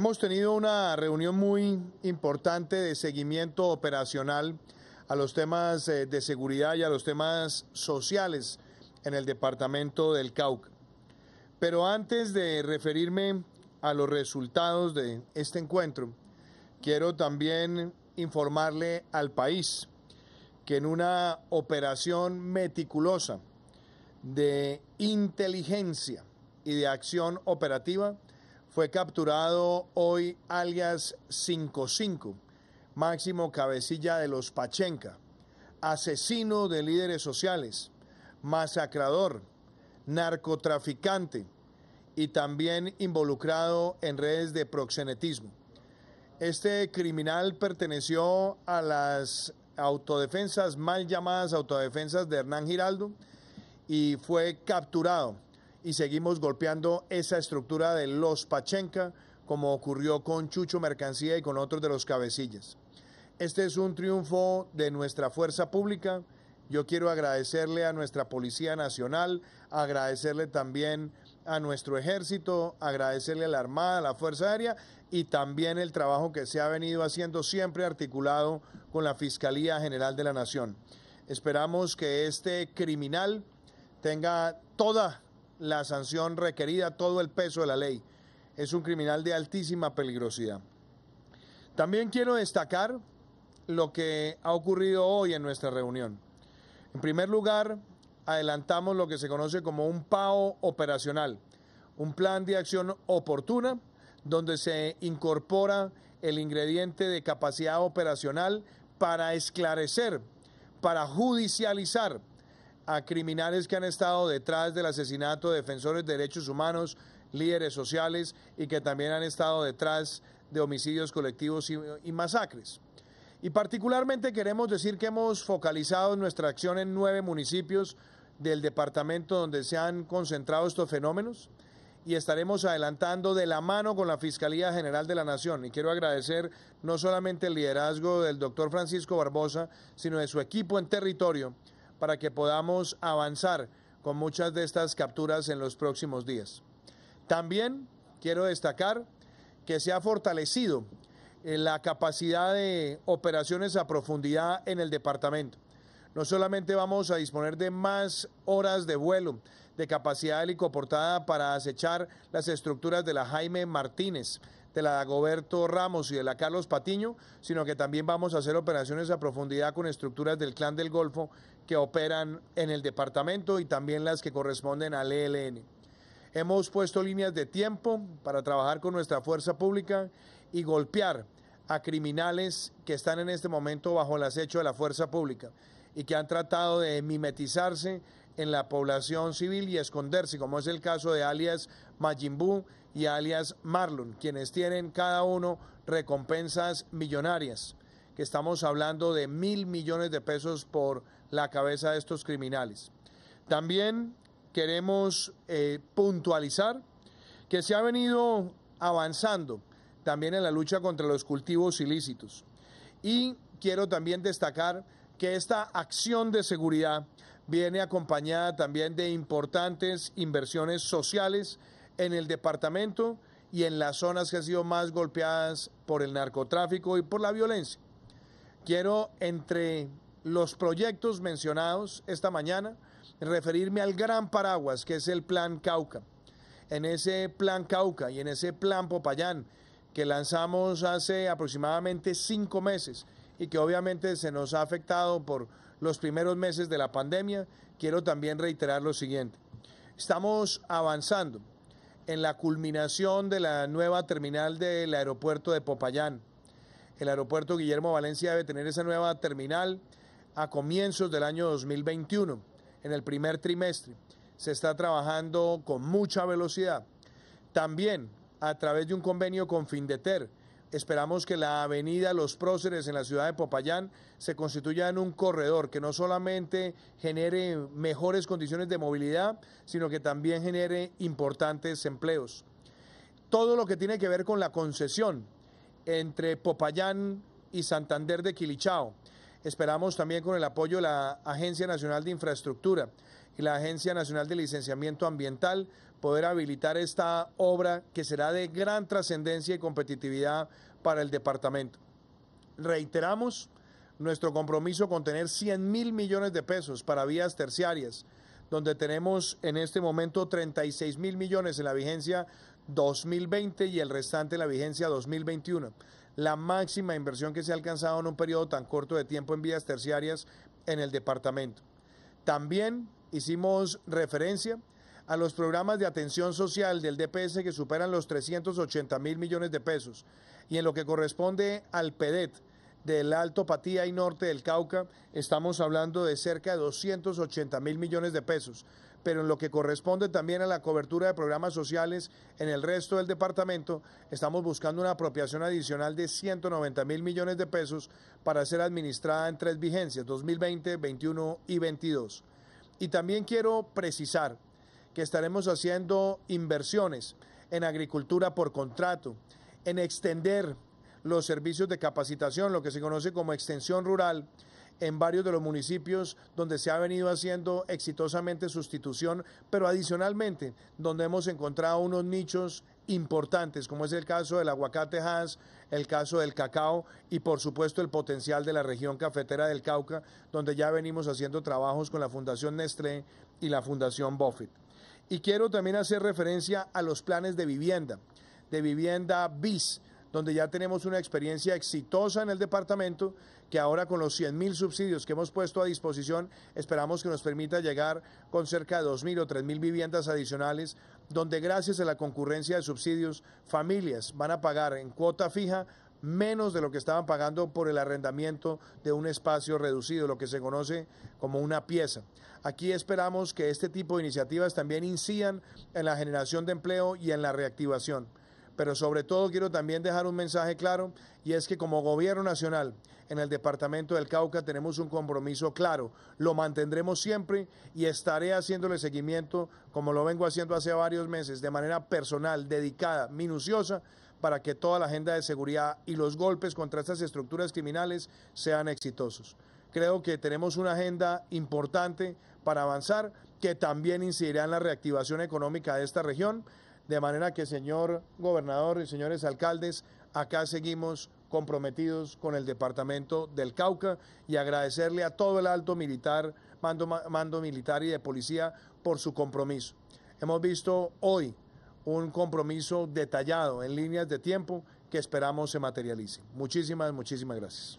Hemos tenido una reunión muy importante de seguimiento operacional a los temas eh, de seguridad y a los temas sociales en el departamento del Cauca. Pero antes de referirme a los resultados de este encuentro, quiero también informarle al país que en una operación meticulosa de inteligencia y de acción operativa fue capturado hoy alias 55, máximo cabecilla de los Pachenca, asesino de líderes sociales, masacrador, narcotraficante y también involucrado en redes de proxenetismo. Este criminal perteneció a las autodefensas, mal llamadas autodefensas de Hernán Giraldo, y fue capturado y seguimos golpeando esa estructura de los Pachenca, como ocurrió con Chucho Mercancía y con otros de los cabecillas. Este es un triunfo de nuestra fuerza pública. Yo quiero agradecerle a nuestra Policía Nacional, agradecerle también a nuestro ejército, agradecerle a la Armada, a la Fuerza Aérea y también el trabajo que se ha venido haciendo siempre articulado con la Fiscalía General de la Nación. Esperamos que este criminal tenga toda la sanción requerida, todo el peso de la ley. Es un criminal de altísima peligrosidad. También quiero destacar lo que ha ocurrido hoy en nuestra reunión. En primer lugar, adelantamos lo que se conoce como un pago operacional, un plan de acción oportuna donde se incorpora el ingrediente de capacidad operacional para esclarecer, para judicializar a criminales que han estado detrás del asesinato de defensores de derechos humanos, líderes sociales y que también han estado detrás de homicidios colectivos y, y masacres. Y particularmente queremos decir que hemos focalizado nuestra acción en nueve municipios del departamento donde se han concentrado estos fenómenos y estaremos adelantando de la mano con la Fiscalía General de la Nación. Y quiero agradecer no solamente el liderazgo del doctor Francisco Barbosa, sino de su equipo en territorio para que podamos avanzar con muchas de estas capturas en los próximos días. También quiero destacar que se ha fortalecido eh, la capacidad de operaciones a profundidad en el departamento. No solamente vamos a disponer de más horas de vuelo, de capacidad helicoportada para acechar las estructuras de la Jaime Martínez, de la Dagoberto Ramos y de la Carlos Patiño, sino que también vamos a hacer operaciones a profundidad con estructuras del Clan del Golfo que operan en el departamento y también las que corresponden al ELN. Hemos puesto líneas de tiempo para trabajar con nuestra fuerza pública y golpear a criminales que están en este momento bajo el acecho de la fuerza pública y que han tratado de mimetizarse en la población civil y esconderse, como es el caso de alias Majimbu y alias Marlon, quienes tienen cada uno recompensas millonarias, que estamos hablando de mil millones de pesos por la cabeza de estos criminales. También queremos eh, puntualizar que se ha venido avanzando también en la lucha contra los cultivos ilícitos. Y quiero también destacar que esta acción de seguridad viene acompañada también de importantes inversiones sociales en el departamento y en las zonas que han sido más golpeadas por el narcotráfico y por la violencia. Quiero entre los proyectos mencionados esta mañana referirme al gran paraguas que es el Plan Cauca. En ese Plan Cauca y en ese Plan Popayán que lanzamos hace aproximadamente cinco meses y que obviamente se nos ha afectado por los primeros meses de la pandemia, quiero también reiterar lo siguiente. Estamos avanzando en la culminación de la nueva terminal del aeropuerto de Popayán. El aeropuerto Guillermo Valencia debe tener esa nueva terminal a comienzos del año 2021, en el primer trimestre. Se está trabajando con mucha velocidad. También a través de un convenio con Findeter, Esperamos que la avenida Los Próceres en la ciudad de Popayán se constituya en un corredor que no solamente genere mejores condiciones de movilidad, sino que también genere importantes empleos. Todo lo que tiene que ver con la concesión entre Popayán y Santander de Quilichao. Esperamos también con el apoyo de la Agencia Nacional de Infraestructura y la Agencia Nacional de Licenciamiento Ambiental poder habilitar esta obra que será de gran trascendencia y competitividad para el departamento. Reiteramos nuestro compromiso con tener 100 mil millones de pesos para vías terciarias, donde tenemos en este momento 36 mil millones en la vigencia 2020 y el restante en la vigencia 2021. La máxima inversión que se ha alcanzado en un periodo tan corto de tiempo en vías terciarias en el departamento. También hicimos referencia a los programas de atención social del DPS que superan los 380 mil millones de pesos y en lo que corresponde al PEDET del Alto Patía y Norte del Cauca, estamos hablando de cerca de 280 mil millones de pesos, pero en lo que corresponde también a la cobertura de programas sociales en el resto del departamento, estamos buscando una apropiación adicional de 190 mil millones de pesos para ser administrada en tres vigencias, 2020, 21 y 2022. Y también quiero precisar que estaremos haciendo inversiones en agricultura por contrato, en extender los servicios de capacitación, lo que se conoce como extensión rural, en varios de los municipios donde se ha venido haciendo exitosamente sustitución, pero adicionalmente donde hemos encontrado unos nichos importantes, como es el caso del aguacate Haas, el caso del cacao y por supuesto el potencial de la región cafetera del Cauca, donde ya venimos haciendo trabajos con la Fundación Nestlé y la Fundación Buffett. Y quiero también hacer referencia a los planes de vivienda, de vivienda BIS, donde ya tenemos una experiencia exitosa en el departamento, que ahora con los 100 mil subsidios que hemos puesto a disposición, esperamos que nos permita llegar con cerca de 2 mil o 3 mil viviendas adicionales, donde gracias a la concurrencia de subsidios, familias van a pagar en cuota fija menos de lo que estaban pagando por el arrendamiento de un espacio reducido, lo que se conoce como una pieza. Aquí esperamos que este tipo de iniciativas también incidan en la generación de empleo y en la reactivación. Pero sobre todo quiero también dejar un mensaje claro y es que como gobierno nacional en el departamento del Cauca tenemos un compromiso claro, lo mantendremos siempre y estaré haciéndole seguimiento como lo vengo haciendo hace varios meses de manera personal, dedicada, minuciosa para que toda la agenda de seguridad y los golpes contra estas estructuras criminales sean exitosos. Creo que tenemos una agenda importante para avanzar que también incidirá en la reactivación económica de esta región, de manera que, señor gobernador y señores alcaldes, acá seguimos comprometidos con el departamento del Cauca y agradecerle a todo el alto militar, mando, mando militar y de policía por su compromiso. Hemos visto hoy un compromiso detallado en líneas de tiempo que esperamos se materialice. Muchísimas, muchísimas gracias.